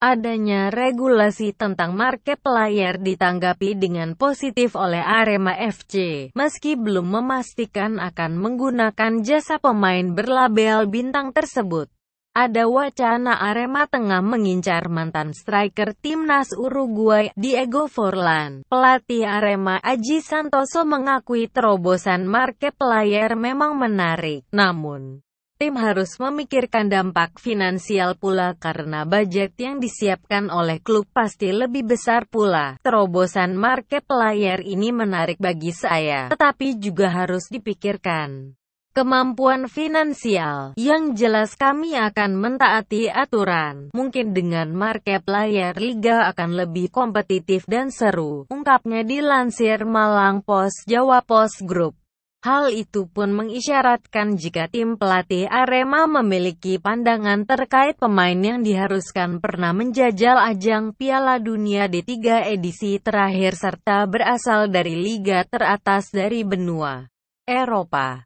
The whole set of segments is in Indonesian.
Adanya regulasi tentang market player ditanggapi dengan positif oleh Arema FC, meski belum memastikan akan menggunakan jasa pemain berlabel bintang tersebut. Ada wacana Arema tengah mengincar mantan striker timnas Uruguay, Diego Forlan. Pelatih Arema Aji Santoso mengakui terobosan market player memang menarik, namun Tim harus memikirkan dampak finansial pula karena budget yang disiapkan oleh klub pasti lebih besar pula. Terobosan market player ini menarik bagi saya, tetapi juga harus dipikirkan. Kemampuan finansial yang jelas kami akan mentaati aturan. Mungkin dengan market player liga akan lebih kompetitif dan seru, ungkapnya dilansir Malang Pos Jawa Pos Group. Hal itu pun mengisyaratkan jika tim pelatih Arema memiliki pandangan terkait pemain yang diharuskan pernah menjajal ajang Piala Dunia di tiga edisi terakhir serta berasal dari liga teratas dari benua Eropa.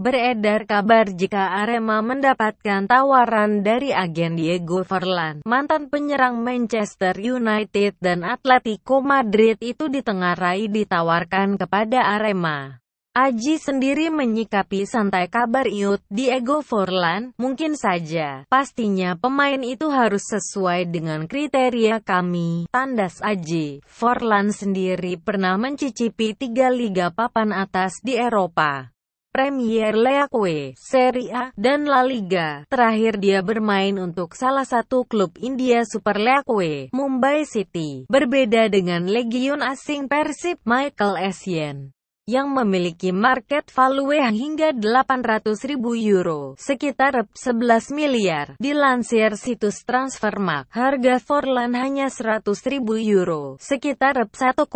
Beredar kabar jika Arema mendapatkan tawaran dari agen Diego Forlan, mantan penyerang Manchester United dan Atletico Madrid itu ditengarai ditawarkan kepada Arema. Aji sendiri menyikapi santai kabar Iut di Ego Forlan, mungkin saja. Pastinya pemain itu harus sesuai dengan kriteria kami. Tandas Aji, Forlan sendiri pernah mencicipi tiga liga papan atas di Eropa. Premier League, Serie A, dan La Liga. Terakhir dia bermain untuk salah satu klub India Super League, Mumbai City. Berbeda dengan legion asing Persib, Michael Essien yang memiliki market value hingga 800 ribu euro, sekitar 11 miliar. Dilansir situs Transfermarkt, harga Forlan hanya 100 ribu euro, sekitar 1,4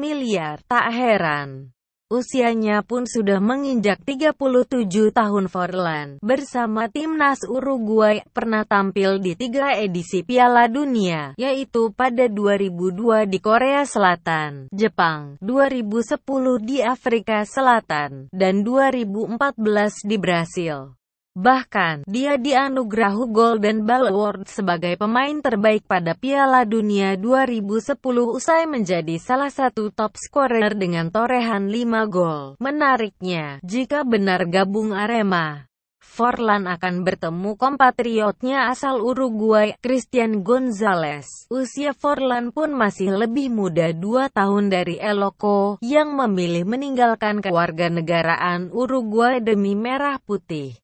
miliar. Tak heran. Usianya pun sudah menginjak 37 tahun Forlan. Bersama timnas Uruguay, pernah tampil di tiga edisi Piala Dunia, yaitu pada 2002 di Korea Selatan, Jepang, 2010 di Afrika Selatan, dan 2014 di Brasil. Bahkan, dia dianugerahi Golden Ball Award sebagai pemain terbaik pada Piala Dunia 2010 usai menjadi salah satu top scorer dengan torehan 5 gol. Menariknya, jika benar gabung Arema, Forlan akan bertemu kompatriotnya asal Uruguay, Christian Gonzalez. Usia Forlan pun masih lebih muda 2 tahun dari Eloko, yang memilih meninggalkan kewarganegaraan Uruguay demi merah putih.